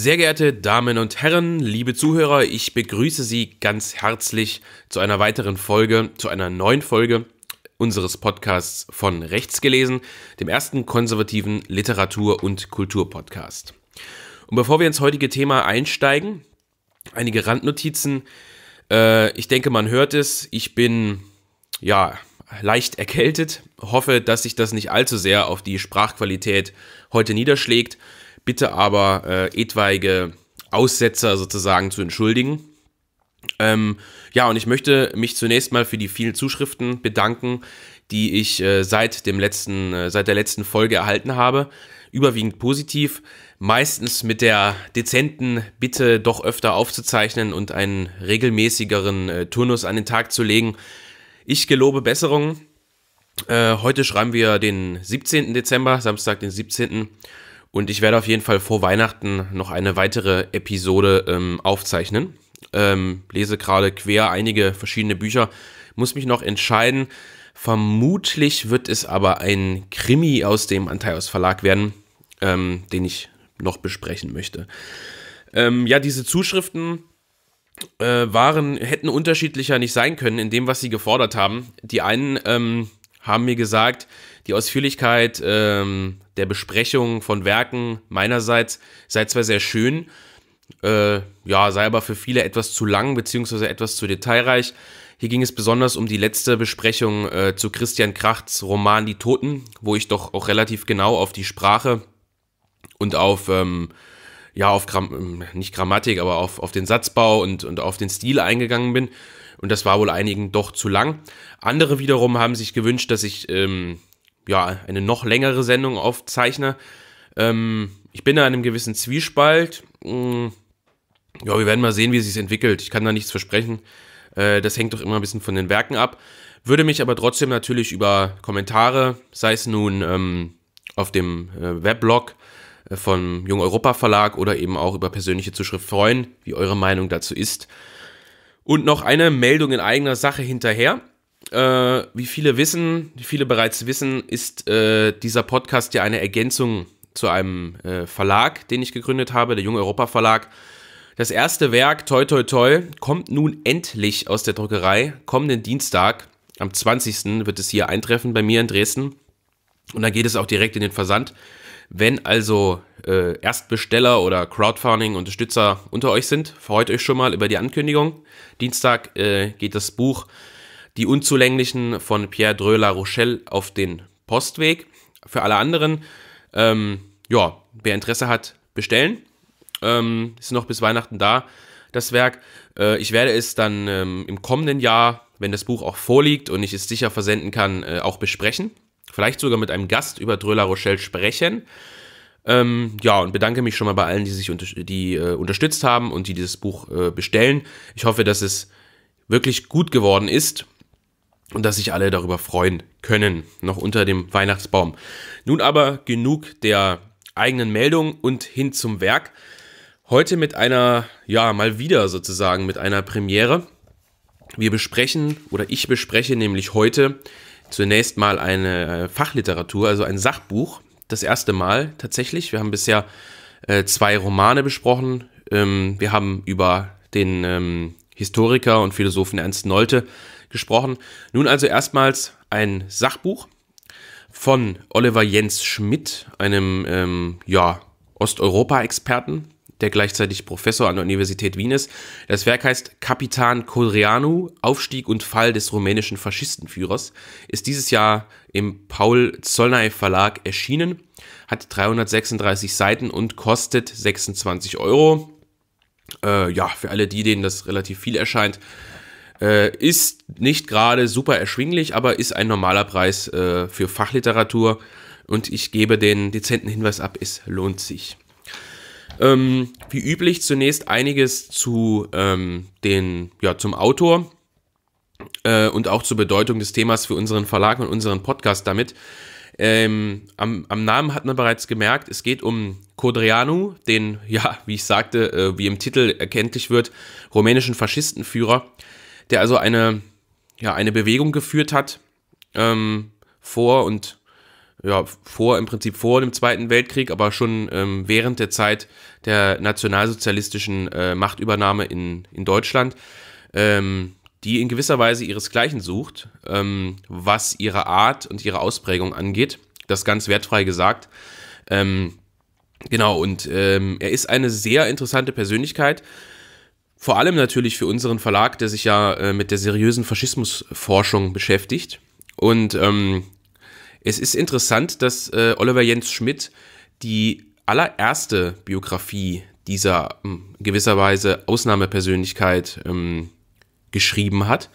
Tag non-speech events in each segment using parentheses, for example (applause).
Sehr geehrte Damen und Herren, liebe Zuhörer, ich begrüße Sie ganz herzlich zu einer weiteren Folge, zu einer neuen Folge unseres Podcasts von Rechts gelesen, dem ersten konservativen Literatur- und Kulturpodcast. Und bevor wir ins heutige Thema einsteigen, einige Randnotizen. Äh, ich denke, man hört es. Ich bin, ja, leicht erkältet. Hoffe, dass sich das nicht allzu sehr auf die Sprachqualität heute niederschlägt bitte aber äh, etwaige Aussetzer sozusagen zu entschuldigen. Ähm, ja, und ich möchte mich zunächst mal für die vielen Zuschriften bedanken, die ich äh, seit, dem letzten, äh, seit der letzten Folge erhalten habe. Überwiegend positiv, meistens mit der dezenten Bitte, doch öfter aufzuzeichnen und einen regelmäßigeren äh, Turnus an den Tag zu legen. Ich gelobe Besserungen. Äh, heute schreiben wir den 17. Dezember, Samstag, den 17. Dezember. Und ich werde auf jeden Fall vor Weihnachten noch eine weitere Episode ähm, aufzeichnen. Ähm, lese gerade quer einige verschiedene Bücher, muss mich noch entscheiden. Vermutlich wird es aber ein Krimi aus dem Antaios Verlag werden, ähm, den ich noch besprechen möchte. Ähm, ja, diese Zuschriften äh, waren, hätten unterschiedlicher nicht sein können in dem, was sie gefordert haben. Die einen ähm, haben mir gesagt, die Ausführlichkeit ähm, der Besprechung von Werken meinerseits sei zwar sehr schön, äh, ja, sei aber für viele etwas zu lang beziehungsweise etwas zu detailreich. Hier ging es besonders um die letzte Besprechung äh, zu Christian Krachts Roman Die Toten, wo ich doch auch relativ genau auf die Sprache und auf, ähm, ja, auf Gram ähm, nicht Grammatik, aber auf, auf den Satzbau und, und auf den Stil eingegangen bin. Und das war wohl einigen doch zu lang. Andere wiederum haben sich gewünscht, dass ich ähm, ja, eine noch längere Sendung aufzeichne. Ähm, ich bin da in einem gewissen Zwiespalt. Mm, ja, wir werden mal sehen, wie es sich entwickelt. Ich kann da nichts versprechen. Äh, das hängt doch immer ein bisschen von den Werken ab. Würde mich aber trotzdem natürlich über Kommentare, sei es nun ähm, auf dem äh, Weblog äh, vom Jung Europa Verlag oder eben auch über persönliche Zuschrift freuen, wie eure Meinung dazu ist. Und noch eine Meldung in eigener Sache hinterher äh, wie viele wissen, wie viele bereits wissen, ist äh, dieser Podcast ja eine Ergänzung zu einem äh, Verlag, den ich gegründet habe, der Junge Europa Verlag. Das erste Werk, Toi Toi Toi, kommt nun endlich aus der Druckerei. Kommenden Dienstag, am 20. wird es hier eintreffen bei mir in Dresden. Und dann geht es auch direkt in den Versand. Wenn also äh, Erstbesteller oder Crowdfunding-Unterstützer unter euch sind, freut euch schon mal über die Ankündigung. Dienstag äh, geht das Buch die Unzulänglichen von Pierre Dröler La Rochelle auf den Postweg. Für alle anderen, ähm, ja, wer Interesse hat, bestellen. Ähm, ist noch bis Weihnachten da, das Werk. Äh, ich werde es dann ähm, im kommenden Jahr, wenn das Buch auch vorliegt und ich es sicher versenden kann, äh, auch besprechen. Vielleicht sogar mit einem Gast über Dröler La Rochelle sprechen. Ähm, ja, und bedanke mich schon mal bei allen, die sich unter die, äh, unterstützt haben und die dieses Buch äh, bestellen. Ich hoffe, dass es wirklich gut geworden ist und dass sich alle darüber freuen können, noch unter dem Weihnachtsbaum. Nun aber genug der eigenen Meldung und hin zum Werk. Heute mit einer, ja, mal wieder sozusagen mit einer Premiere. Wir besprechen oder ich bespreche nämlich heute zunächst mal eine äh, Fachliteratur, also ein Sachbuch. Das erste Mal tatsächlich. Wir haben bisher äh, zwei Romane besprochen. Ähm, wir haben über den ähm, Historiker und Philosophen Ernst Nolte äh, gesprochen. Nun also erstmals ein Sachbuch von Oliver Jens Schmidt, einem ähm, ja, Osteuropa-Experten, der gleichzeitig Professor an der Universität Wien ist. Das Werk heißt Kapitan Codreanu, Aufstieg und Fall des rumänischen Faschistenführers, ist dieses Jahr im Paul Zollnay Verlag erschienen, hat 336 Seiten und kostet 26 Euro. Äh, ja, für alle die, denen das relativ viel erscheint, äh, ist nicht gerade super erschwinglich, aber ist ein normaler Preis äh, für Fachliteratur und ich gebe den dezenten Hinweis ab, es lohnt sich. Ähm, wie üblich zunächst einiges zu ähm, den, ja, zum Autor äh, und auch zur Bedeutung des Themas für unseren Verlag und unseren Podcast damit. Ähm, am, am, Namen hat man bereits gemerkt, es geht um Codreanu, den, ja, wie ich sagte, äh, wie im Titel erkenntlich wird, rumänischen Faschistenführer, der also eine, ja, eine Bewegung geführt hat ähm, vor und ja, vor, im Prinzip vor dem Zweiten Weltkrieg, aber schon ähm, während der Zeit der nationalsozialistischen äh, Machtübernahme in, in Deutschland, ähm, die in gewisser Weise ihresgleichen sucht, ähm, was ihre Art und ihre Ausprägung angeht. Das ganz wertfrei gesagt. Ähm, genau, und ähm, er ist eine sehr interessante Persönlichkeit. Vor allem natürlich für unseren Verlag, der sich ja äh, mit der seriösen Faschismusforschung beschäftigt. Und ähm, es ist interessant, dass äh, Oliver Jens Schmidt die allererste Biografie dieser ähm, gewisserweise Ausnahmepersönlichkeit ähm, geschrieben hat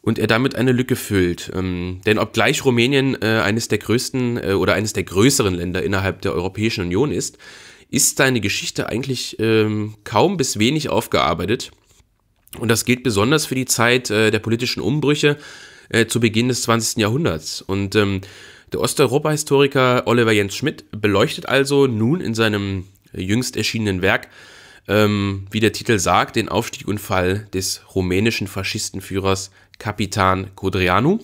und er damit eine Lücke füllt. Ähm, denn obgleich Rumänien äh, eines der größten äh, oder eines der größeren Länder innerhalb der Europäischen Union ist, ist deine Geschichte eigentlich ähm, kaum bis wenig aufgearbeitet. Und das gilt besonders für die Zeit äh, der politischen Umbrüche äh, zu Beginn des 20. Jahrhunderts. Und ähm, der Osteuropa-Historiker Oliver Jens Schmidt beleuchtet also nun in seinem äh, jüngst erschienenen Werk, ähm, wie der Titel sagt, den Aufstieg und Fall des rumänischen Faschistenführers Kapitan Codreanu.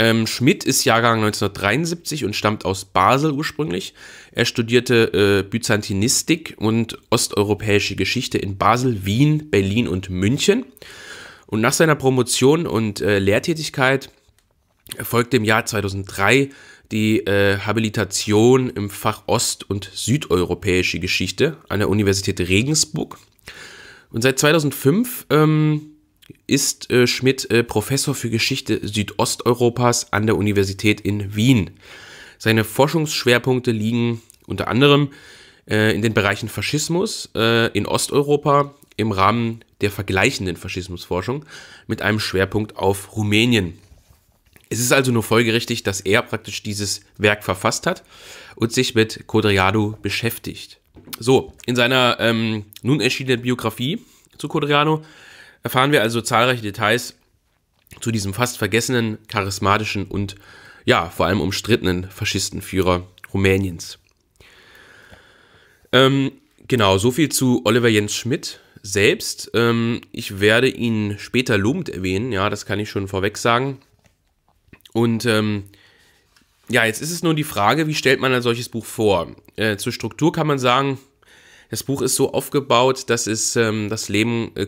Ähm, Schmidt ist Jahrgang 1973 und stammt aus Basel ursprünglich. Er studierte äh, Byzantinistik und osteuropäische Geschichte in Basel, Wien, Berlin und München. Und nach seiner Promotion und äh, Lehrtätigkeit erfolgte im Jahr 2003 die äh, Habilitation im Fach Ost- und Südeuropäische Geschichte an der Universität Regensburg. Und seit 2005 ähm, ist äh, Schmidt äh, Professor für Geschichte Südosteuropas an der Universität in Wien. Seine Forschungsschwerpunkte liegen unter anderem äh, in den Bereichen Faschismus äh, in Osteuropa im Rahmen der vergleichenden Faschismusforschung mit einem Schwerpunkt auf Rumänien. Es ist also nur folgerichtig, dass er praktisch dieses Werk verfasst hat und sich mit Codriano beschäftigt. So, in seiner ähm, nun erschienenen Biografie zu Codriano erfahren wir also zahlreiche Details zu diesem fast vergessenen, charismatischen und ja, vor allem umstrittenen Faschistenführer Rumäniens. Ähm, genau, so viel zu Oliver Jens Schmidt selbst. Ähm, ich werde ihn später lobend erwähnen, ja, das kann ich schon vorweg sagen. Und ähm, ja, jetzt ist es nur die Frage, wie stellt man ein solches Buch vor? Äh, zur Struktur kann man sagen, das Buch ist so aufgebaut, dass es ähm, das Leben äh,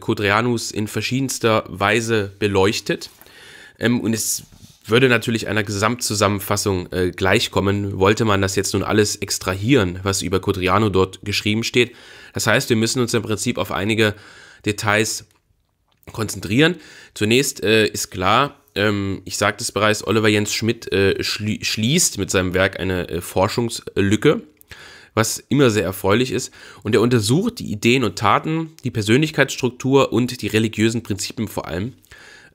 in verschiedenster Weise beleuchtet. Ähm, und es würde natürlich einer Gesamtzusammenfassung äh, gleichkommen, wollte man das jetzt nun alles extrahieren, was über Codriano dort geschrieben steht. Das heißt, wir müssen uns im Prinzip auf einige Details konzentrieren. Zunächst äh, ist klar, ähm, ich sagte es bereits, Oliver Jens Schmidt äh, schli schließt mit seinem Werk eine äh, Forschungslücke, was immer sehr erfreulich ist. Und er untersucht die Ideen und Taten, die Persönlichkeitsstruktur und die religiösen Prinzipien vor allem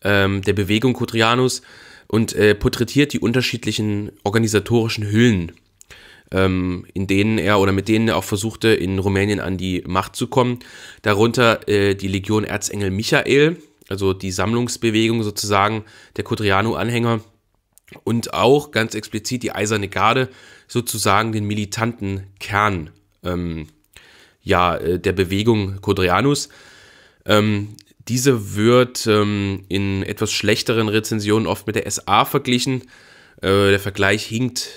ähm, der Bewegung Kutrianus und äh, porträtiert die unterschiedlichen organisatorischen Hüllen, ähm, in denen er oder mit denen er auch versuchte, in Rumänien an die Macht zu kommen. Darunter äh, die Legion Erzengel Michael, also die Sammlungsbewegung sozusagen der Codriano-Anhänger und auch ganz explizit die Eiserne Garde, sozusagen den militanten Kern ähm, ja, äh, der Bewegung Codrianus. Ähm, diese wird ähm, in etwas schlechteren Rezensionen oft mit der SA verglichen. Äh, der Vergleich hinkt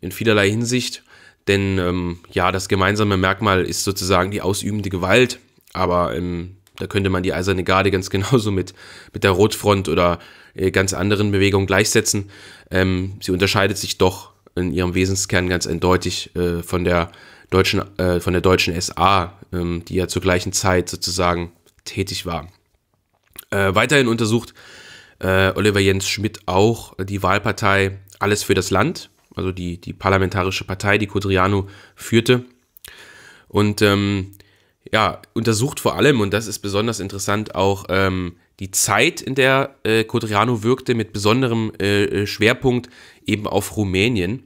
in vielerlei Hinsicht, denn ähm, ja, das gemeinsame Merkmal ist sozusagen die ausübende Gewalt, aber ähm, da könnte man die Eiserne Garde (laughs) ganz genauso mit, mit der Rotfront oder äh, ganz anderen Bewegungen gleichsetzen. Ähm, sie unterscheidet sich doch in ihrem Wesenskern ganz eindeutig äh, von der deutschen, äh, von der deutschen SA, ähm, die ja zur gleichen Zeit sozusagen tätig war. Äh, weiterhin untersucht äh, Oliver Jens Schmidt auch die Wahlpartei Alles für das Land, also die, die parlamentarische Partei, die Codriano führte. Und ähm, ja, untersucht vor allem, und das ist besonders interessant, auch ähm, die Zeit, in der äh, Codriano wirkte, mit besonderem äh, äh, Schwerpunkt eben auf Rumänien.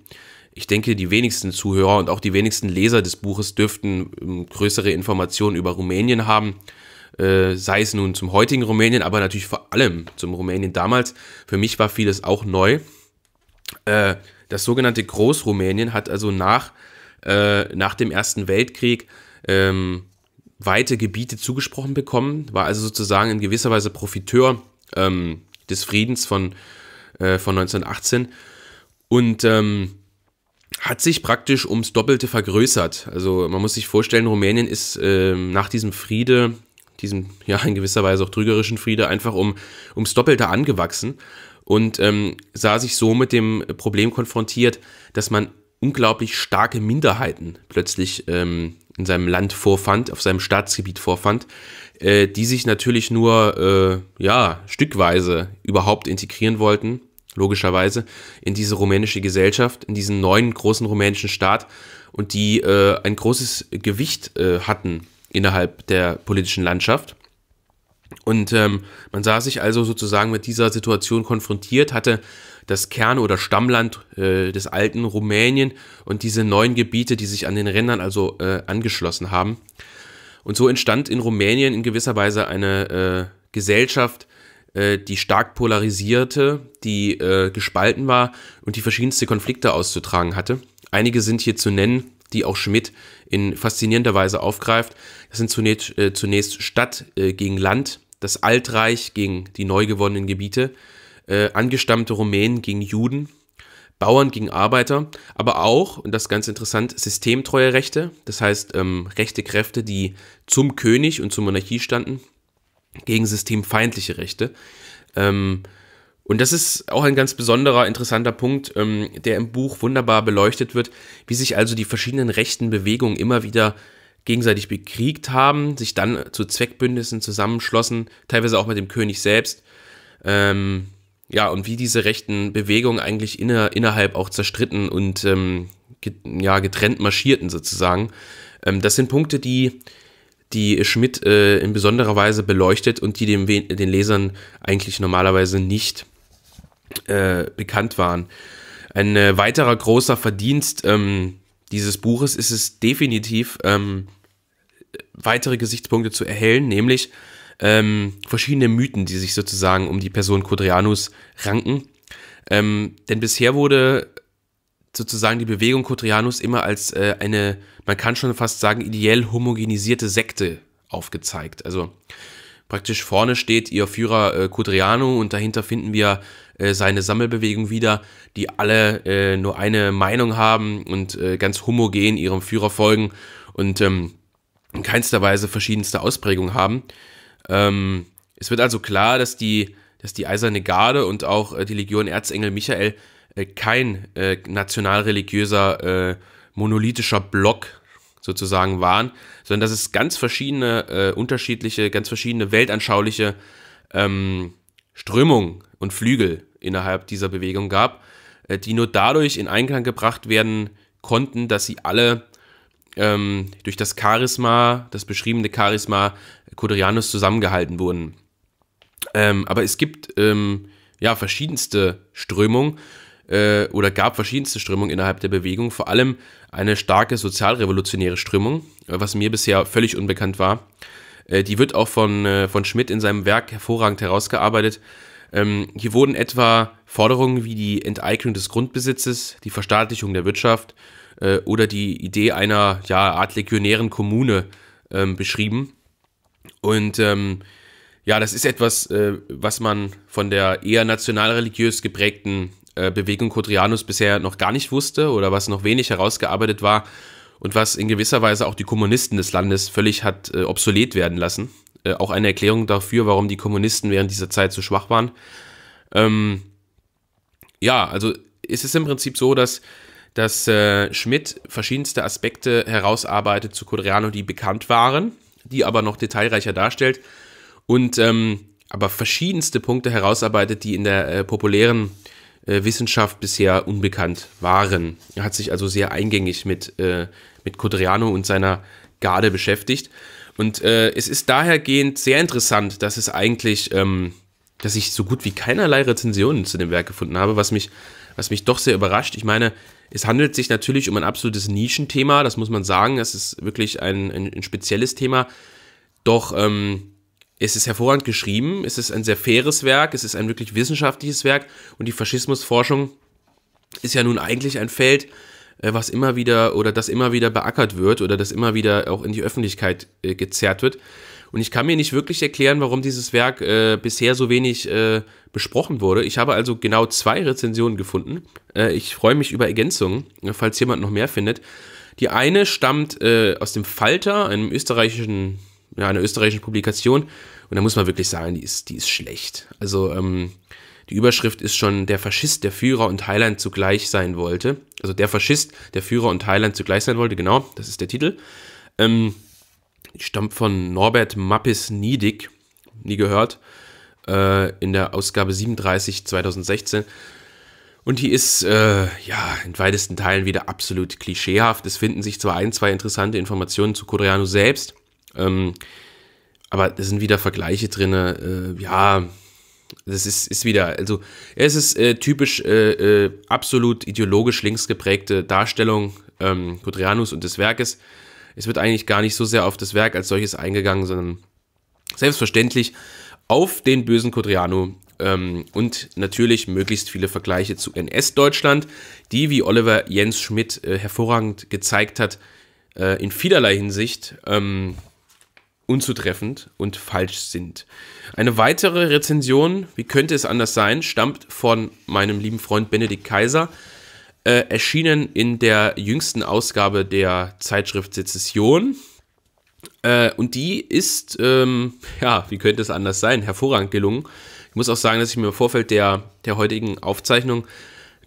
Ich denke, die wenigsten Zuhörer und auch die wenigsten Leser des Buches dürften ähm, größere Informationen über Rumänien haben äh, sei es nun zum heutigen Rumänien, aber natürlich vor allem zum Rumänien damals. Für mich war vieles auch neu. Äh, das sogenannte Großrumänien hat also nach, äh, nach dem Ersten Weltkrieg ähm, weite Gebiete zugesprochen bekommen, war also sozusagen in gewisser Weise Profiteur ähm, des Friedens von, äh, von 1918 und ähm, hat sich praktisch ums Doppelte vergrößert. Also man muss sich vorstellen, Rumänien ist äh, nach diesem Friede diesem, ja, in gewisser Weise auch trügerischen Friede einfach um, ums Doppelte angewachsen und ähm, sah sich so mit dem Problem konfrontiert, dass man unglaublich starke Minderheiten plötzlich ähm, in seinem Land vorfand, auf seinem Staatsgebiet vorfand, äh, die sich natürlich nur, äh, ja, stückweise überhaupt integrieren wollten logischerweise, in diese rumänische Gesellschaft, in diesen neuen großen rumänischen Staat und die äh, ein großes Gewicht äh, hatten innerhalb der politischen Landschaft. Und ähm, man sah sich also sozusagen mit dieser Situation konfrontiert, hatte das Kern- oder Stammland äh, des alten Rumänien und diese neuen Gebiete, die sich an den Rändern also äh, angeschlossen haben. Und so entstand in Rumänien in gewisser Weise eine äh, Gesellschaft, äh, die stark polarisierte, die äh, gespalten war und die verschiedenste Konflikte auszutragen hatte. Einige sind hier zu nennen, die auch Schmidt in faszinierender Weise aufgreift. Das sind zunächst, äh, zunächst Stadt äh, gegen Land, das Altreich gegen die neu gewonnenen Gebiete, äh, angestammte Rumänen gegen Juden, Bauern gegen Arbeiter, aber auch, und das ist ganz interessant, systemtreue Rechte, das heißt ähm, rechte Kräfte, die zum König und zur Monarchie standen, gegen systemfeindliche Rechte. Ähm, und das ist auch ein ganz besonderer, interessanter Punkt, ähm, der im Buch wunderbar beleuchtet wird, wie sich also die verschiedenen rechten Bewegungen immer wieder gegenseitig bekriegt haben, sich dann zu Zweckbündnissen zusammenschlossen, teilweise auch mit dem König selbst. Ähm, ja, und wie diese rechten Bewegungen eigentlich inner, innerhalb auch zerstritten und ähm, get, ja, getrennt marschierten sozusagen. Ähm, das sind Punkte, die, die Schmidt äh, in besonderer Weise beleuchtet und die dem, den Lesern eigentlich normalerweise nicht äh, bekannt waren. Ein äh, weiterer großer Verdienst ähm, dieses Buches ist es definitiv, ähm, weitere Gesichtspunkte zu erhellen, nämlich ähm, verschiedene Mythen, die sich sozusagen um die Person Kodrianus ranken. Ähm, denn bisher wurde sozusagen die Bewegung Kodrianus immer als äh, eine, man kann schon fast sagen, ideell homogenisierte Sekte aufgezeigt. Also praktisch vorne steht ihr Führer äh, Kodriano und dahinter finden wir äh, seine Sammelbewegung wieder, die alle äh, nur eine Meinung haben und äh, ganz homogen ihrem Führer folgen und ähm, in keinster Weise verschiedenste Ausprägungen haben. Ähm, es wird also klar, dass die, dass die Eiserne Garde und auch äh, die Legion Erzengel Michael äh, kein nationalreligiöser, monolithischer Block sozusagen waren, sondern dass es ganz verschiedene, äh, unterschiedliche, ganz verschiedene weltanschauliche ähm, Strömungen und Flügel innerhalb dieser Bewegung gab, äh, die nur dadurch in Einklang gebracht werden konnten, dass sie alle ähm, durch das Charisma, das beschriebene Charisma Kodrianus zusammengehalten wurden. Ähm, aber es gibt ähm, ja verschiedenste Strömungen äh, oder gab verschiedenste Strömungen innerhalb der Bewegung, vor allem eine starke sozialrevolutionäre Strömung, äh, was mir bisher völlig unbekannt war. Äh, die wird auch von, äh, von Schmidt in seinem Werk hervorragend herausgearbeitet. Ähm, hier wurden etwa Forderungen wie die Enteignung des Grundbesitzes, die Verstaatlichung der Wirtschaft äh, oder die Idee einer ja, Art legionären Kommune ähm, beschrieben. Und ähm, ja, das ist etwas, äh, was man von der eher nationalreligiös geprägten äh, Bewegung Kodrianus bisher noch gar nicht wusste oder was noch wenig herausgearbeitet war und was in gewisser Weise auch die Kommunisten des Landes völlig hat äh, obsolet werden lassen. Äh, auch eine Erklärung dafür, warum die Kommunisten während dieser Zeit so schwach waren. Ähm, ja, also es ist im Prinzip so, dass, dass äh, Schmidt verschiedenste Aspekte herausarbeitet zu Codreano, die bekannt waren, die aber noch detailreicher darstellt und ähm, aber verschiedenste Punkte herausarbeitet, die in der äh, populären äh, Wissenschaft bisher unbekannt waren. Er hat sich also sehr eingängig mit, äh, mit Codreano und seiner Garde beschäftigt. Und äh, es ist dahergehend sehr interessant, dass es eigentlich, ähm, dass ich so gut wie keinerlei Rezensionen zu dem Werk gefunden habe, was mich, was mich doch sehr überrascht. Ich meine, es handelt sich natürlich um ein absolutes Nischenthema, das muss man sagen. Es ist wirklich ein, ein, ein spezielles Thema. Doch ähm, es ist hervorragend geschrieben, es ist ein sehr faires Werk, es ist ein wirklich wissenschaftliches Werk und die Faschismusforschung ist ja nun eigentlich ein Feld, äh, was immer wieder oder das immer wieder beackert wird oder das immer wieder auch in die Öffentlichkeit äh, gezerrt wird. Und ich kann mir nicht wirklich erklären, warum dieses Werk äh, bisher so wenig äh, besprochen wurde. Ich habe also genau zwei Rezensionen gefunden. Äh, ich freue mich über Ergänzungen, äh, falls jemand noch mehr findet. Die eine stammt aus dem Falter, einem österreichischen, ja, einer österreichischen Publikation. Und da muss man wirklich sagen, die ist, die ist schlecht. Also ähm, die Überschrift ist schon der Faschist, der Führer und Heiland zugleich sein wollte. Also der Faschist, der Führer und Heiland zugleich sein wollte, genau, das ist der Titel. Ähm, stammt von Norbert Mappis Niedig, nie gehört, äh, in der Ausgabe 37 2016. Und die ist äh, ja in weitesten Teilen wieder absolut klischeehaft. Es finden sich zwar ein, zwei interessante Informationen zu Codreanu selbst, ähm, aber da sind wieder Vergleiche drin. Äh, ja, das ist, ist wieder, also es ist äh, typisch äh, äh, absolut ideologisch links geprägte Darstellung ähm, Kodrianus und des Werkes. Es wird eigentlich gar nicht so sehr auf das Werk als solches eingegangen, sondern selbstverständlich auf den bösen Kodriano ähm, und natürlich möglichst viele Vergleiche zu NS-Deutschland, die, wie Oliver Jens Schmidt äh, hervorragend gezeigt hat, äh, in vielerlei Hinsicht ähm, unzutreffend und falsch sind. Eine weitere Rezension, wie könnte es anders sein, stammt von meinem lieben Freund Benedikt Kaiser, äh, erschienen in der jüngsten Ausgabe der Zeitschrift Sezession. Äh, und die ist, ähm, ja, wie könnte es anders sein, hervorragend gelungen. Ich muss auch sagen, dass ich mir im Vorfeld der, der heutigen Aufzeichnung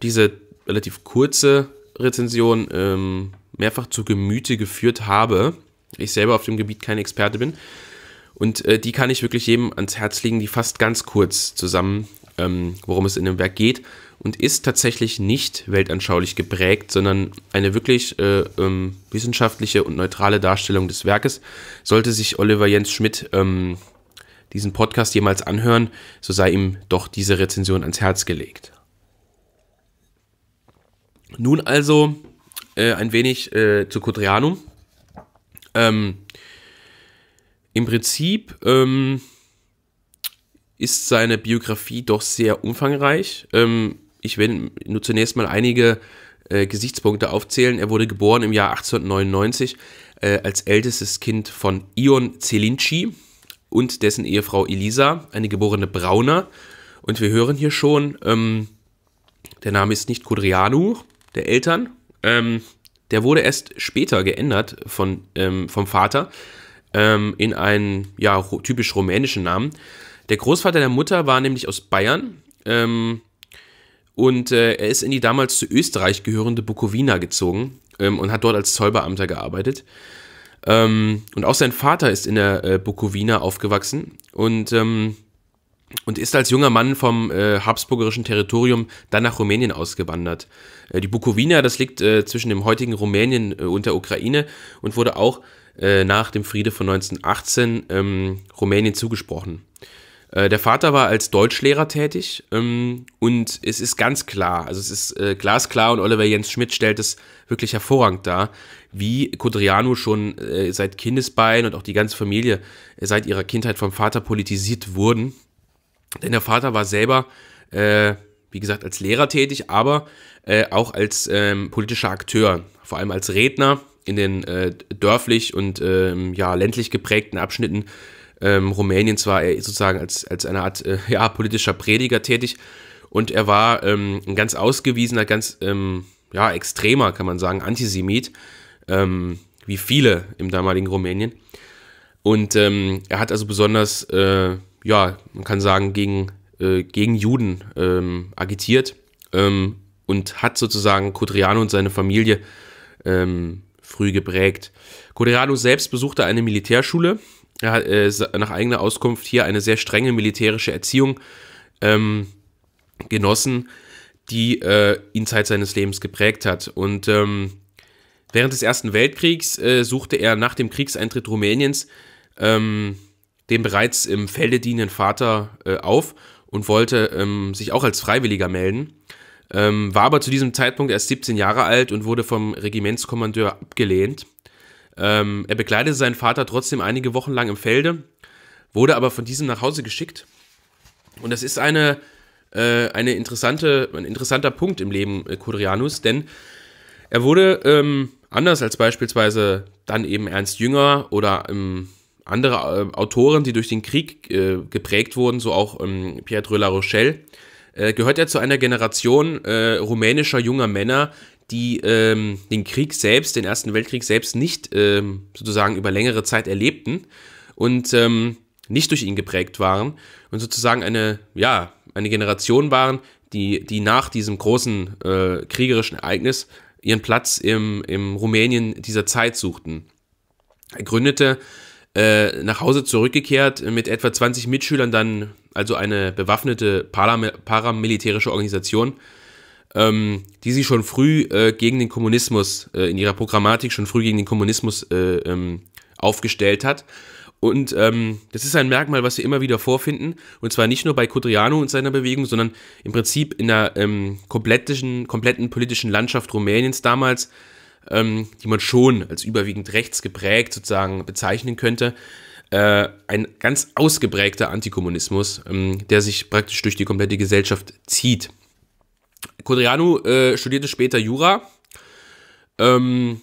diese relativ kurze Rezension ähm, mehrfach zu Gemüte geführt habe ich selber auf dem Gebiet kein Experte bin. Und äh, die kann ich wirklich jedem ans Herz legen, die fast ganz kurz zusammen, ähm, worum es in dem Werk geht und ist tatsächlich nicht weltanschaulich geprägt, sondern eine wirklich äh, ähm, wissenschaftliche und neutrale Darstellung des Werkes. Sollte sich Oliver Jens Schmidt ähm, diesen Podcast jemals anhören, so sei ihm doch diese Rezension ans Herz gelegt. Nun also äh, ein wenig äh, zu Codrianum. Ähm, Im Prinzip ähm, ist seine Biografie doch sehr umfangreich. Ähm, ich will nur zunächst mal einige äh, Gesichtspunkte aufzählen. Er wurde geboren im Jahr 1899 äh, als ältestes Kind von Ion Zelinci und dessen Ehefrau Elisa, eine geborene Brauner. Und wir hören hier schon, ähm, der Name ist nicht Kudrianu, der Eltern. Ähm, der wurde erst später geändert von, ähm, vom Vater ähm, in einen ja, typisch rumänischen Namen. Der Großvater der Mutter war nämlich aus Bayern ähm, und äh, er ist in die damals zu Österreich gehörende Bukowina gezogen ähm, und hat dort als Zollbeamter gearbeitet. Ähm, und auch sein Vater ist in der äh, Bukowina aufgewachsen und ähm, und ist als junger Mann vom äh, habsburgerischen Territorium dann nach Rumänien ausgewandert. Äh, die Bukowina, das liegt äh, zwischen dem heutigen Rumänien äh, und der Ukraine und wurde auch äh, nach dem Friede von 1918 ähm, Rumänien zugesprochen. Äh, der Vater war als Deutschlehrer tätig ähm, und es ist ganz klar, also es ist glasklar und Oliver Jens Schmidt stellt es wirklich hervorragend dar, wie Kodrianu schon seit Kindesbein und auch die ganze Familie seit ihrer Kindheit vom Vater politisiert wurden denn der Vater war selber, äh, wie gesagt, als Lehrer tätig, aber äh, auch als ähm, politischer Akteur, vor allem als Redner in den äh, dörflich und ähm, ja, ländlich geprägten Abschnitten ähm, Rumäniens war er äh, sozusagen als, als eine Art äh, ja, politischer Prediger tätig. Und er war ähm, ein ganz ausgewiesener, ganz ähm, ja, extremer, kann man sagen, Antisemit, ähm, wie viele im damaligen Rumänien. Und ähm, er hat also besonders äh, ja, man kann sagen, gegen, äh, gegen Juden ähm, agitiert ähm, und hat sozusagen Codriano und seine Familie ähm, früh geprägt. Codriano selbst besuchte eine Militärschule. Er hat äh, nach eigener Auskunft hier eine sehr strenge militärische Erziehung ähm, genossen, die äh, ihn Zeit seines Lebens geprägt hat. Und ähm, während des Ersten Weltkriegs äh, suchte er nach dem Kriegseintritt Rumäniens ähm, dem bereits im Felde dienenden Vater äh, auf und wollte ähm, sich auch als Freiwilliger melden, ähm, war aber zu diesem Zeitpunkt erst 17 Jahre alt und wurde vom Regimentskommandeur abgelehnt. Ähm, er begleitete seinen Vater trotzdem einige Wochen lang im Felde, wurde aber von diesem nach Hause geschickt. Und das ist eine, äh, eine interessante, ein interessanter Punkt im Leben äh, Kodrianus, denn er wurde ähm, anders als beispielsweise dann eben Ernst Jünger oder im ähm, andere äh, Autoren, die durch den Krieg äh, geprägt wurden, so auch ähm, Pietro La Rochelle, äh, gehört er zu einer Generation äh, rumänischer junger Männer, die ähm, den Krieg selbst, den Ersten Weltkrieg selbst nicht ähm, sozusagen über längere Zeit erlebten und ähm, nicht durch ihn geprägt waren und sozusagen eine, ja, eine Generation waren, die, die nach diesem großen äh, kriegerischen Ereignis ihren Platz im, im Rumänien dieser Zeit suchten. Er gründete äh, nach Hause zurückgekehrt, mit etwa 20 Mitschülern dann, also eine bewaffnete paramilitärische Organisation, ähm, die sie schon früh äh, gegen den Kommunismus, äh, in ihrer Programmatik schon früh gegen den Kommunismus äh, ähm, aufgestellt hat. Und ähm, das ist ein Merkmal, was wir immer wieder vorfinden. Und zwar nicht nur bei Kudriano und seiner Bewegung, sondern im Prinzip in der ähm, kompletten, kompletten politischen Landschaft Rumäniens damals ähm, die man schon als überwiegend rechts geprägt sozusagen bezeichnen könnte, äh, ein ganz ausgeprägter Antikommunismus, ähm, der sich praktisch durch die komplette Gesellschaft zieht. Kodrianu äh, studierte später Jura, ähm,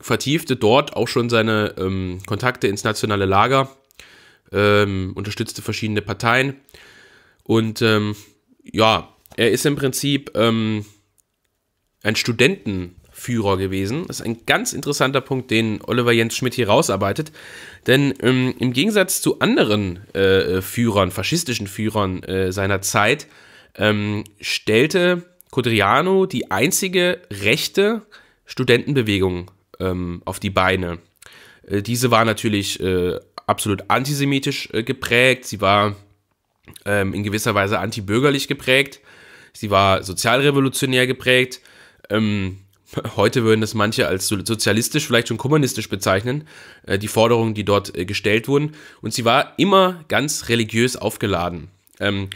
vertiefte dort auch schon seine ähm, Kontakte ins nationale Lager, ähm, unterstützte verschiedene Parteien und ähm, ja, er ist im Prinzip ähm, ein Studenten, Führer gewesen. Das ist ein ganz interessanter Punkt, den Oliver Jens Schmidt hier rausarbeitet. Denn ähm, im Gegensatz zu anderen äh, äh Führern, faschistischen Führern äh, seiner Zeit, ähm, stellte Codriano die einzige rechte Studentenbewegung ähm, auf die Beine. Äh, diese war natürlich äh, absolut antisemitisch äh, geprägt. Sie war ähm, in gewisser Weise antibürgerlich geprägt. Sie war sozialrevolutionär geprägt. Ähm, heute würden das manche als sozialistisch, vielleicht schon kommunistisch bezeichnen, äh, die Forderungen, die dort äh, gestellt wurden. Und sie war immer ganz religiös aufgeladen. Ähm,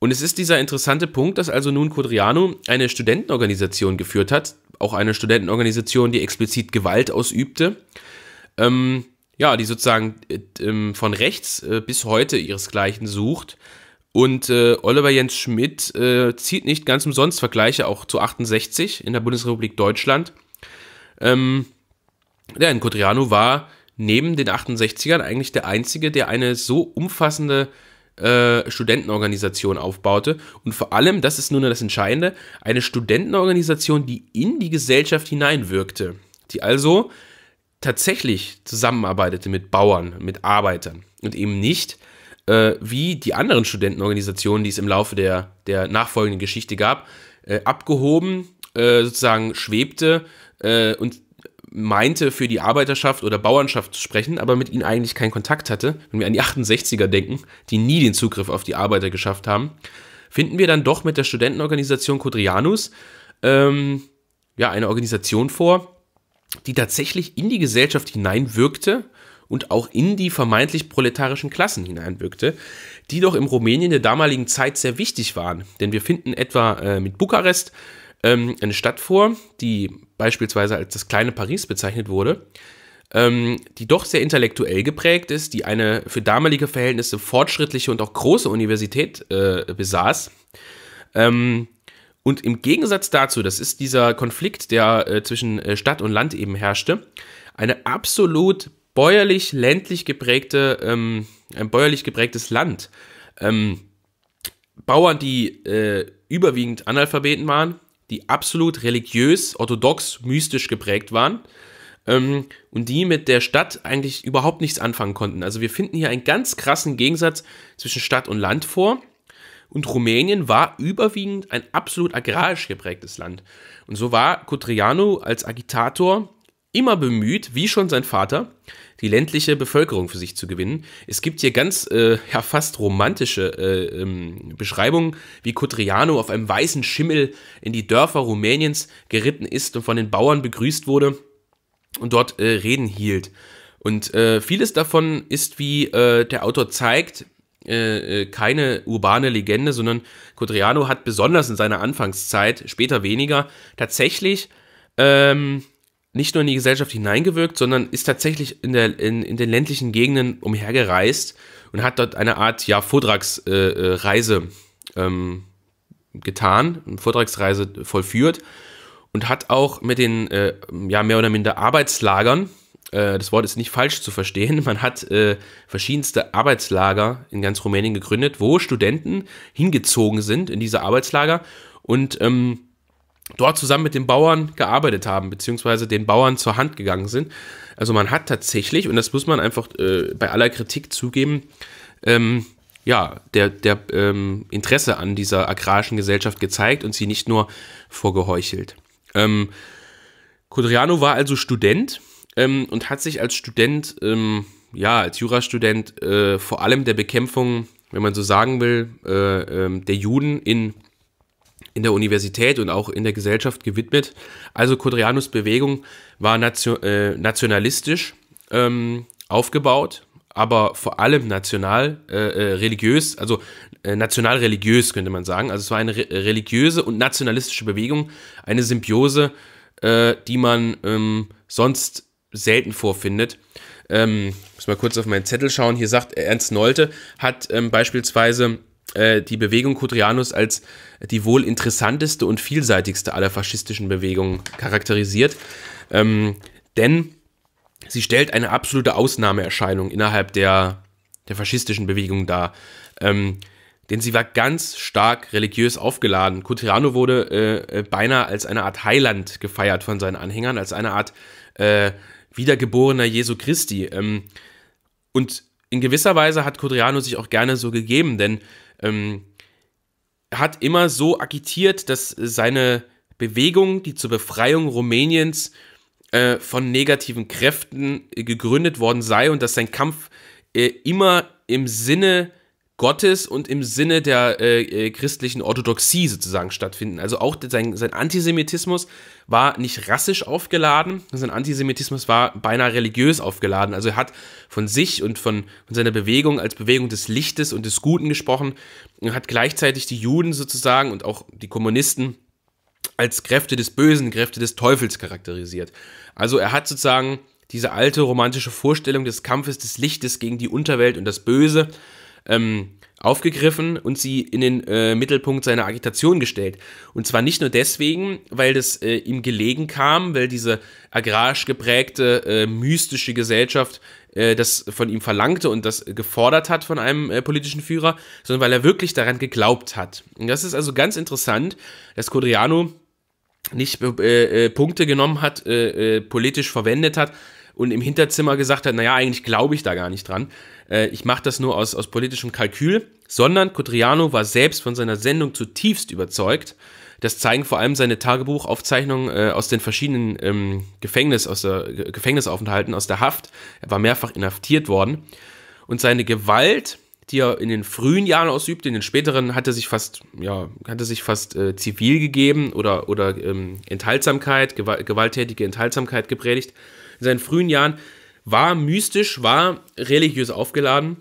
und es ist dieser interessante Punkt, dass also nun Quadriano eine Studentenorganisation geführt hat, auch eine Studentenorganisation, die explizit Gewalt ausübte, ähm, ja, die sozusagen äh, ähm, von rechts bis heute ihresgleichen sucht und äh, Oliver Jens Schmidt äh, zieht nicht ganz umsonst Vergleiche auch zu 68 in der Bundesrepublik Deutschland. Ähm, in Codriano war neben den 68ern eigentlich der Einzige, der eine so umfassende äh, Studentenorganisation aufbaute. Und vor allem, das ist nun das Entscheidende, eine Studentenorganisation, die in die Gesellschaft hineinwirkte. Die also tatsächlich zusammenarbeitete mit Bauern, mit Arbeitern und eben nicht äh, wie die anderen Studentenorganisationen, die es im Laufe der, der nachfolgenden Geschichte gab, äh, abgehoben, äh, sozusagen schwebte äh, und meinte, für die Arbeiterschaft oder Bauernschaft zu sprechen, aber mit ihnen eigentlich keinen Kontakt hatte. Wenn wir an die 68er denken, die nie den Zugriff auf die Arbeiter geschafft haben, finden wir dann doch mit der Studentenorganisation Codrianus ähm, ja, eine Organisation vor, die tatsächlich in die Gesellschaft hineinwirkte und auch in die vermeintlich proletarischen Klassen hineinwirkte, die doch im Rumänien der damaligen Zeit sehr wichtig waren. Denn wir finden etwa äh, mit Bukarest ähm, eine Stadt vor, die beispielsweise als das kleine Paris bezeichnet wurde, ähm, die doch sehr intellektuell geprägt ist, die eine für damalige Verhältnisse fortschrittliche und auch große Universität äh, besaß. Ähm, und im Gegensatz dazu, das ist dieser Konflikt, der äh, zwischen äh, Stadt und Land eben herrschte, eine absolut bäuerlich, ländlich geprägte, ähm, ein bäuerlich geprägtes Land. Ähm, Bauern, die äh, überwiegend Analphabeten waren, die absolut religiös, orthodox, mystisch geprägt waren ähm, und die mit der Stadt eigentlich überhaupt nichts anfangen konnten. Also wir finden hier einen ganz krassen Gegensatz zwischen Stadt und Land vor. Und Rumänien war überwiegend ein absolut agrarisch geprägtes Land. Und so war Cutriano als Agitator immer bemüht, wie schon sein Vater, die ländliche Bevölkerung für sich zu gewinnen. Es gibt hier ganz äh, ja, fast romantische äh, ähm, Beschreibungen, wie Codriano auf einem weißen Schimmel in die Dörfer Rumäniens geritten ist und von den Bauern begrüßt wurde und dort äh, Reden hielt. Und äh, vieles davon ist, wie äh, der Autor zeigt, äh, keine urbane Legende, sondern Codriano hat besonders in seiner Anfangszeit, später weniger, tatsächlich ähm, nicht nur in die Gesellschaft hineingewirkt, sondern ist tatsächlich in, der, in, in den ländlichen Gegenden umhergereist und hat dort eine Art ja, Vortragsreise äh, äh ähm, getan, eine Vortragsreise vollführt und hat auch mit den äh, ja, mehr oder minder Arbeitslagern, äh, das Wort ist nicht falsch zu verstehen, (laughs) man hat äh, verschiedenste Arbeitslager in ganz Rumänien gegründet, wo Studenten hingezogen sind in diese Arbeitslager und ähm, dort zusammen mit den Bauern gearbeitet haben, beziehungsweise den Bauern zur Hand gegangen sind. Also man hat tatsächlich, und das muss man einfach äh, bei aller Kritik zugeben, ähm, ja, der, der ähm, Interesse an dieser agrarischen Gesellschaft gezeigt und sie nicht nur vorgeheuchelt. Ähm, Codriano war also Student ähm, und hat sich als Student, ähm, ja, als Jurastudent äh, vor allem der Bekämpfung, wenn man so sagen will, äh, ähm, der Juden in in der Universität und auch in der Gesellschaft gewidmet. Also Kodrianus Bewegung war nation, äh, nationalistisch ähm, aufgebaut, aber vor allem national äh, äh religiös, also äh, national religiös könnte man sagen. Also es war eine re religiöse und nationalistische Bewegung, eine Symbiose, äh, die man ähm, sonst selten vorfindet. Ähm, muss mal kurz auf meinen Zettel schauen. Hier sagt Ernst Nolte, hat ähm, beispielsweise äh, die Bewegung Kodrianus als die wohl interessanteste und vielseitigste aller faschistischen Bewegungen charakterisiert. Ähm, denn sie stellt eine absolute Ausnahmeerscheinung innerhalb der, der faschistischen Bewegung dar. Ähm, denn sie war ganz stark religiös aufgeladen. Cutriano wurde äh, äh, beinahe als eine Art Heiland gefeiert von seinen Anhängern, als eine Art äh, wiedergeborener Jesu Christi. Ähm, und in gewisser Weise hat Codriano sich auch gerne so gegeben, denn ähm, er hat immer so agitiert, dass seine Bewegung, die zur Befreiung Rumäniens äh, von negativen Kräften äh, gegründet worden sei und dass sein Kampf äh, immer im Sinne Gottes und im Sinne der äh, äh, christlichen Orthodoxie sozusagen stattfinden. Also auch sein, sein Antisemitismus war nicht rassisch aufgeladen, sein Antisemitismus war beinahe religiös aufgeladen. Also er hat von sich und von, von seiner Bewegung als Bewegung des Lichtes und des Guten gesprochen und hat gleichzeitig die Juden sozusagen und auch die Kommunisten als Kräfte des Bösen, Kräfte des Teufels charakterisiert. Also er hat sozusagen diese alte romantische Vorstellung des Kampfes des Lichtes gegen die Unterwelt und das Böse ähm, aufgegriffen und sie in den äh, Mittelpunkt seiner Agitation gestellt. Und zwar nicht nur deswegen, weil das äh, ihm gelegen kam, weil diese agrarisch geprägte, äh, mystische Gesellschaft äh, das von ihm verlangte und das gefordert hat von einem äh, politischen Führer, sondern weil er wirklich daran geglaubt hat. Und das ist also ganz interessant, dass Codriano nicht äh, Punkte genommen hat, politisch verwendet hat, und im Hinterzimmer gesagt hat, naja, eigentlich glaube ich da gar nicht dran. Äh, ich mache das nur aus, aus politischem Kalkül, sondern Cotriano war selbst von seiner Sendung zutiefst überzeugt. Das zeigen vor allem seine Tagebuchaufzeichnungen äh, aus den verschiedenen ähm, Gefängnis, aus der, Gefängnisaufenthalten, aus der Haft. Er war mehrfach inhaftiert worden. Und seine Gewalt, die er in den frühen Jahren ausübte, in den späteren hat er sich fast, ja, hat er sich fast äh, zivil gegeben oder, oder ähm, Enthaltsamkeit, gew gewalttätige Enthaltsamkeit gepredigt in seinen frühen Jahren, war mystisch, war religiös aufgeladen.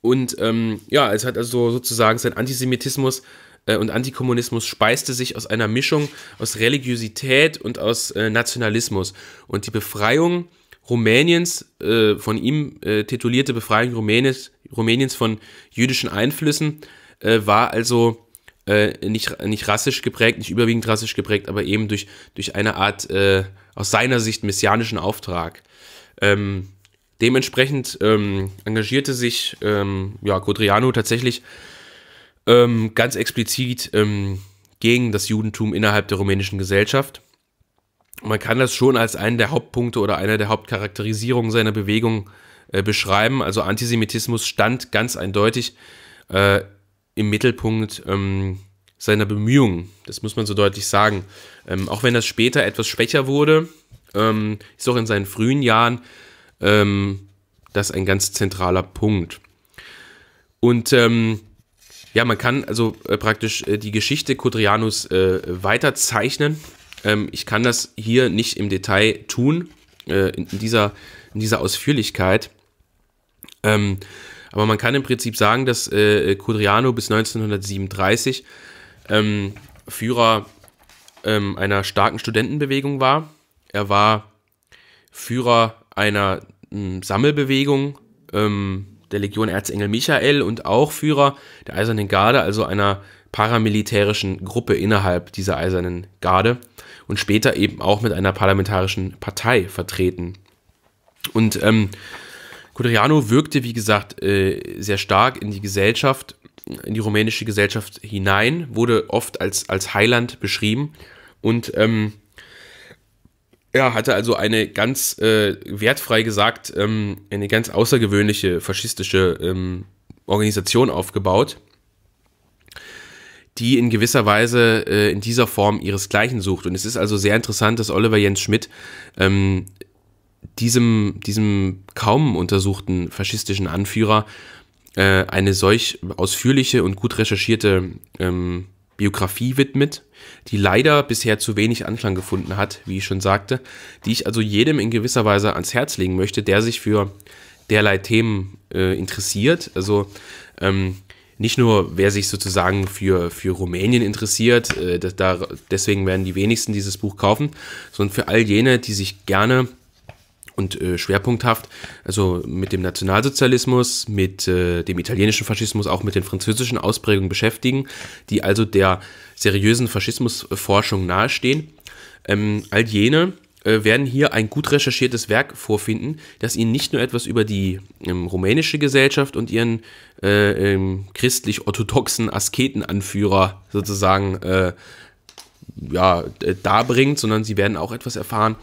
Und ähm, ja, es hat also sozusagen sein Antisemitismus äh, und Antikommunismus speiste sich aus einer Mischung aus Religiosität und aus äh, Nationalismus. Und die Befreiung Rumäniens, äh, von ihm äh, titulierte Befreiung Rumäniens, Rumäniens von jüdischen Einflüssen, äh, war also äh, nicht, nicht rassisch geprägt, nicht überwiegend rassisch geprägt, aber eben durch, durch eine Art aus seiner Sicht messianischen Auftrag. Ähm, dementsprechend ähm, engagierte sich ähm, ja, Codriano tatsächlich ähm, ganz explizit ähm, gegen das Judentum innerhalb der rumänischen Gesellschaft. Man kann das schon als einen der Hauptpunkte oder einer der Hauptcharakterisierungen seiner Bewegung äh, beschreiben. Also Antisemitismus stand ganz eindeutig äh, im Mittelpunkt ähm, seiner Bemühungen. Das muss man so deutlich sagen. Ähm, auch wenn das später etwas schwächer wurde, ähm, ist auch in seinen frühen Jahren ähm, das ein ganz zentraler Punkt. Und ähm, ja, man kann also äh, praktisch äh, die Geschichte Kodrianus äh, weiterzeichnen. Ähm, ich kann das hier nicht im Detail tun, äh, in, dieser, in dieser Ausführlichkeit. Ähm, aber man kann im Prinzip sagen, dass Kodriano äh, bis 1937 ähm, Führer ähm, einer starken Studentenbewegung war. Er war Führer einer hm, ähm, Sammelbewegung der Legion Erzengel Michael und auch Führer der Eisernen Garde, also einer paramilitärischen Gruppe innerhalb dieser Eisernen Garde und später eben auch mit einer parlamentarischen Partei vertreten. Und ähm, Codriano wirkte, wie gesagt, äh, sehr stark in die Gesellschaft in die rumänische Gesellschaft hinein, wurde oft als, als Heiland beschrieben und ähm, ja, hatte also eine ganz äh, wertfrei gesagt, ähm, eine ganz außergewöhnliche faschistische ähm, Organisation aufgebaut, die in gewisser Weise äh, in dieser Form ihresgleichen sucht. Und es ist also sehr interessant, dass Oliver Jens Schmidt ähm, diesem, diesem kaum untersuchten faschistischen Anführer äh, eine solch ausführliche und gut recherchierte ähm, Biografie widmet, die leider bisher zu wenig Anklang gefunden hat, wie ich schon sagte, die ich also jedem in gewisser Weise ans Herz legen möchte, der sich für derlei Themen äh, interessiert. Also ähm, nicht nur, wer sich sozusagen für, für Rumänien interessiert, äh, da, deswegen werden die wenigsten dieses Buch kaufen, sondern für all jene, die sich gerne und äh, schwerpunkthaft, also mit dem Nationalsozialismus, mit äh, dem italienischen Faschismus, auch mit den französischen Ausprägungen beschäftigen, die also der seriösen Faschismusforschung nahestehen. Ähm, all jene äh, werden hier ein gut recherchiertes Werk vorfinden, das ihnen nicht nur etwas über die ähm, rumänische Gesellschaft und ihren äh, ähm, christlich-orthodoxen Asketenanführer sozusagen äh, ja, äh, darbringt, sondern sie werden auch etwas erfahren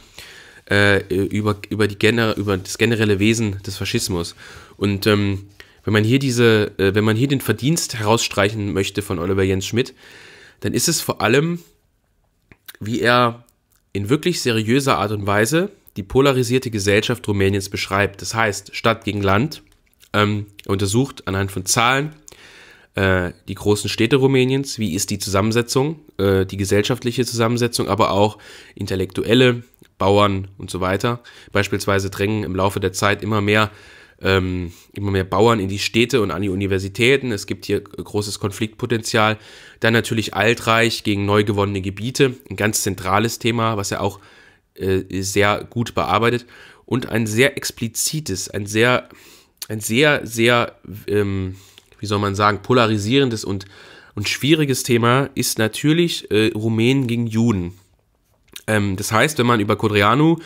äh, über, über, die über das generelle Wesen des Faschismus. Und ähm, wenn man hier diese, äh, wenn man hier den Verdienst herausstreichen möchte von Oliver Jens Schmidt, dann ist es vor allem, wie er in wirklich seriöser Art und Weise die polarisierte Gesellschaft Rumäniens beschreibt. Das heißt, Stadt gegen Land. Ähm, untersucht anhand von Zahlen äh, die großen Städte Rumäniens, wie ist die Zusammensetzung, äh, die gesellschaftliche Zusammensetzung, aber auch intellektuelle, Bauern und so weiter. Beispielsweise drängen im Laufe der Zeit immer mehr, ähm, immer mehr Bauern in die Städte und an die Universitäten. Es gibt hier großes Konfliktpotenzial. Dann natürlich Altreich gegen neu gewonnene Gebiete, ein ganz zentrales Thema, was er auch äh, sehr gut bearbeitet. Und ein sehr explizites, ein sehr, ein sehr, sehr, ähm, wie soll man sagen, polarisierendes und, und schwieriges Thema ist natürlich äh, Rumänen gegen Juden ähm, das heißt, wenn man über Kodrianu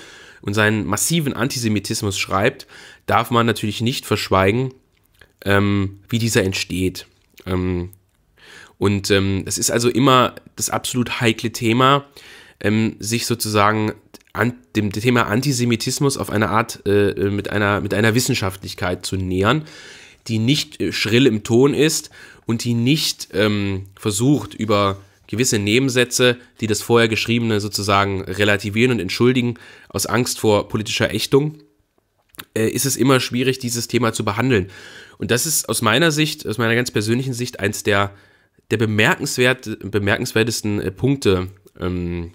und seinen massiven Antisemitismus schreibt, darf man natürlich nicht verschweigen, ähm, wie dieser entsteht. Ähm, und es ähm, ist also immer das absolut heikle Thema, ähm, sich sozusagen an, dem, Thema Antisemitismus auf eine Art äh, äh mit, einer, mit einer Wissenschaftlichkeit zu nähern, die nicht äh, schrill im Ton ist und die nicht ähm, versucht, über gewisse Nebensätze, die das vorher Geschriebene sozusagen relativieren und entschuldigen, aus Angst vor politischer Ächtung, äh, ist es immer schwierig, dieses Thema zu behandeln. Und das ist aus meiner Sicht, aus meiner ganz persönlichen Sicht, eins der, der bemerkenswert, bemerkenswertesten äh, Punkte ähm,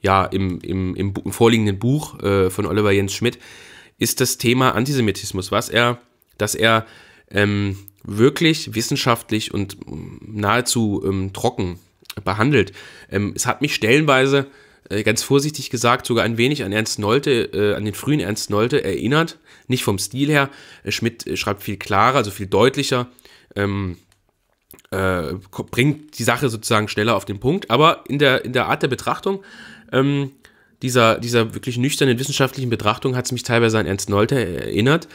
ja, im, im, im, im, vorliegenden Buch äh, von Oliver Jens Schmidt, ist das Thema Antisemitismus, was er, dass er ähm, wirklich wissenschaftlich und mm, nahezu ähm, trocken behandelt. Ähm, es hat mich stellenweise, äh, ganz vorsichtig gesagt, sogar ein wenig an Ernst Nolte, äh, an den frühen Ernst Nolte erinnert. Nicht vom Stil her. Äh, Schmidt äh, schreibt viel klarer, also viel deutlicher. Ähm, äh, bringt die Sache sozusagen schneller auf den Punkt. Aber in der, in der Art der Betrachtung ähm, dieser, dieser wirklich nüchternen wissenschaftlichen Betrachtung hat es mich teilweise an Ernst Nolte erinnert.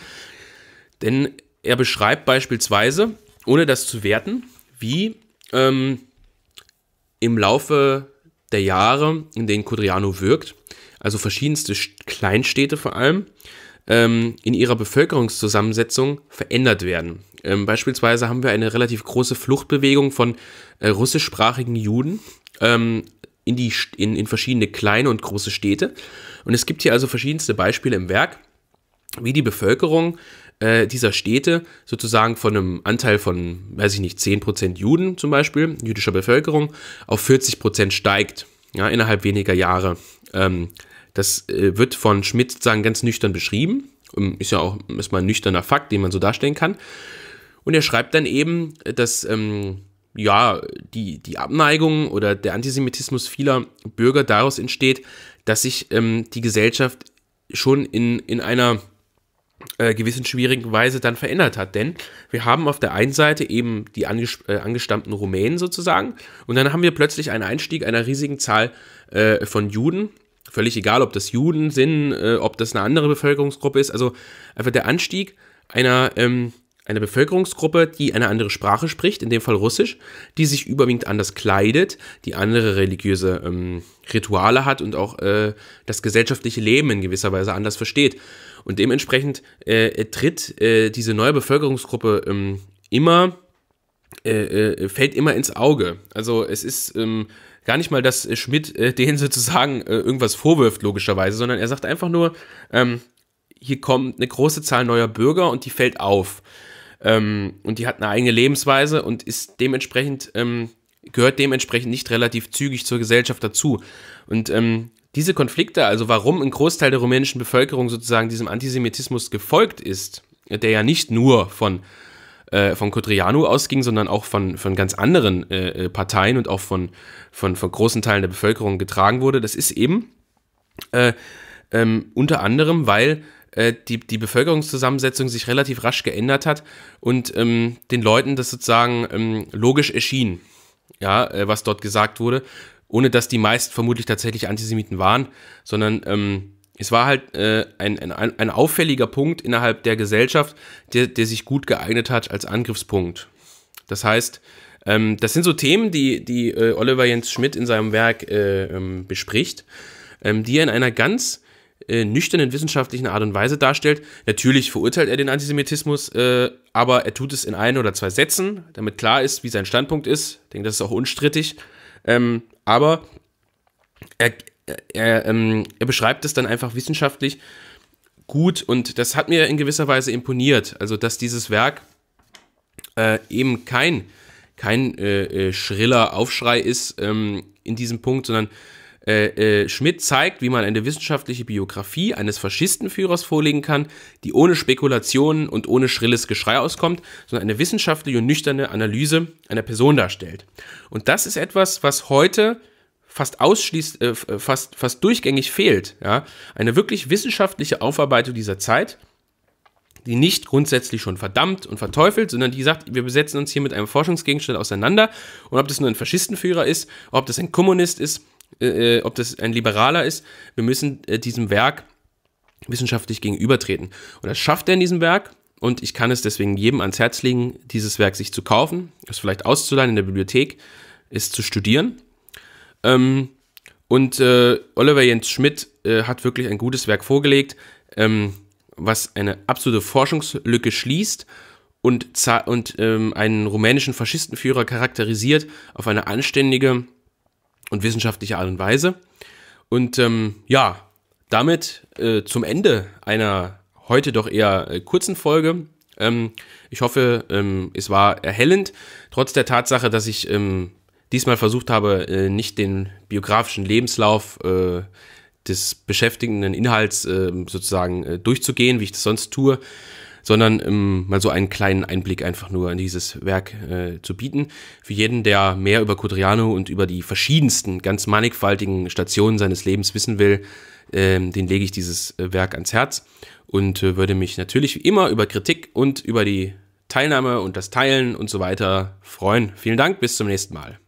Denn er beschreibt beispielsweise, ohne das zu werten, wie ähm, im Laufe der Jahre, in denen Kudriano wirkt, also verschiedenste Kleinstädte vor allem, ähm, in ihrer Bevölkerungszusammensetzung verändert werden. Ähm, beispielsweise haben wir eine relativ große Fluchtbewegung von äh, russischsprachigen Juden ähm, in, die, in, in verschiedene kleine und große Städte. Und es gibt hier also verschiedenste Beispiele im Werk, wie die Bevölkerung äh, dieser Städte sozusagen von einem Anteil von, weiß ich nicht, 10% Juden zum Beispiel, jüdischer Bevölkerung, auf 40% steigt, ja, innerhalb weniger Jahre. Ähm, das äh, wird von Schmidt sozusagen ganz nüchtern beschrieben. Ähm, ist ja auch erstmal ein nüchterner Fakt, den man so darstellen kann. Und er schreibt dann eben, dass ähm, ja, die, die Abneigung oder der Antisemitismus vieler Bürger daraus entsteht, dass sich ähm, die Gesellschaft schon in, in einer äh, gewissen schwierigen Weise dann verändert hat. Denn wir haben auf der einen Seite eben die äh, angestammten Rumänen sozusagen und dann haben wir plötzlich einen Einstieg einer riesigen Zahl äh, von Juden. Völlig egal, ob das Juden sind, äh, ob das eine andere Bevölkerungsgruppe ist. Also einfach der Anstieg einer, ähm, einer Bevölkerungsgruppe, die eine andere Sprache spricht, in dem Fall Russisch, die sich überwiegend anders kleidet, die andere religiöse ähm, Rituale hat und auch äh, das gesellschaftliche Leben in gewisser Weise anders versteht. Und dementsprechend äh, äh, tritt äh, diese neue Bevölkerungsgruppe ähm, immer, äh, äh, fällt immer ins Auge. Also es ist ähm, gar nicht mal, dass äh, Schmidt äh, (laughs) denen sozusagen irgendwas vorwirft, logischerweise, sondern er sagt einfach nur, ähm, hier kommt eine große Zahl neuer Bürger und die fällt auf. Ähm, und die hat eine eigene Lebensweise und ist dementsprechend ähm, gehört dementsprechend nicht relativ zügig zur Gesellschaft dazu. Und ähm, diese Konflikte, also warum ein Großteil der rumänischen Bevölkerung sozusagen diesem Antisemitismus gefolgt ist, der ja nicht nur von, äh, von Codrianu ausging, sondern auch von, von ganz anderen äh, äh, Parteien und auch von, von, von großen Teilen der Bevölkerung getragen wurde, das ist eben äh, ähm, unter anderem, weil äh, die, die Bevölkerungszusammensetzung sich relativ rasch geändert hat und ähm, den Leuten das sozusagen ähm, logisch erschien, ja, äh, was dort gesagt wurde ohne dass die meisten vermutlich tatsächlich Antisemiten waren, sondern ähm, es war halt äh, ein, ein, ein auffälliger Punkt innerhalb der Gesellschaft, der, der sich gut geeignet hat als Angriffspunkt. Das heißt, ähm, das sind so Themen, die, die äh, Oliver Jens Schmidt in seinem Werk äh, ähm, bespricht, ähm, die er in einer ganz äh, nüchternen wissenschaftlichen Art und Weise darstellt. Natürlich verurteilt er den Antisemitismus, äh, aber er tut es in ein oder zwei Sätzen, damit klar ist, wie sein Standpunkt ist. Ich denke, das ist auch unstrittig. Ähm, aber er, er, ähm, er beschreibt es dann einfach wissenschaftlich gut und das hat mir in gewisser Weise imponiert. Also, dass dieses Werk äh, eben kein, kein äh, äh, schriller Aufschrei ist ähm, in diesem Punkt, sondern äh, äh, Schmidt zeigt, wie man eine wissenschaftliche Biografie eines Faschistenführers vorlegen kann, die ohne Spekulationen und ohne schrilles Geschrei auskommt, sondern eine wissenschaftliche und nüchterne Analyse einer Person darstellt. Und das ist etwas, was heute fast ausschließt, äh, fast, fast durchgängig fehlt. Ja? Eine wirklich wissenschaftliche Aufarbeitung dieser Zeit, die nicht grundsätzlich schon verdammt und verteufelt, sondern die sagt, wir besetzen uns hier mit einem Forschungsgegenstand auseinander und ob das nur ein Faschistenführer ist, ob das ein Kommunist ist, äh, äh, ob das ein Liberaler ist, wir müssen äh, diesem Werk wissenschaftlich gegenübertreten. Und das schafft er in diesem Werk. Und ich kann es deswegen jedem ans Herz legen, dieses Werk sich zu kaufen, es vielleicht auszuleihen in der Bibliothek, es zu studieren. Ähm, und äh, Oliver Jens Schmidt äh, hat wirklich ein gutes Werk vorgelegt, ähm, was eine absolute Forschungslücke schließt und, und ähm, einen rumänischen Faschistenführer charakterisiert auf eine anständige und wissenschaftliche Art und Weise. Und ähm, ja, damit äh, zum Ende einer heute doch eher äh, kurzen Folge. Ähm, ich hoffe, ähm, es war erhellend, trotz der Tatsache, dass ich ähm, diesmal versucht habe, äh, nicht den biografischen Lebenslauf äh, des beschäftigenden Inhalts ähm, sozusagen äh, durchzugehen, wie ich das sonst tue, sondern ähm, mal so einen kleinen Einblick einfach nur in dieses Werk äh, zu bieten. Für jeden, der mehr über Codriano und über die verschiedensten, ganz mannigfaltigen Stationen seines Lebens wissen will, ähm, den lege ich dieses äh, Werk ans Herz und äh, würde mich natürlich wie immer über Kritik und über die Teilnahme und das Teilen und so weiter freuen. Vielen Dank, bis zum nächsten Mal.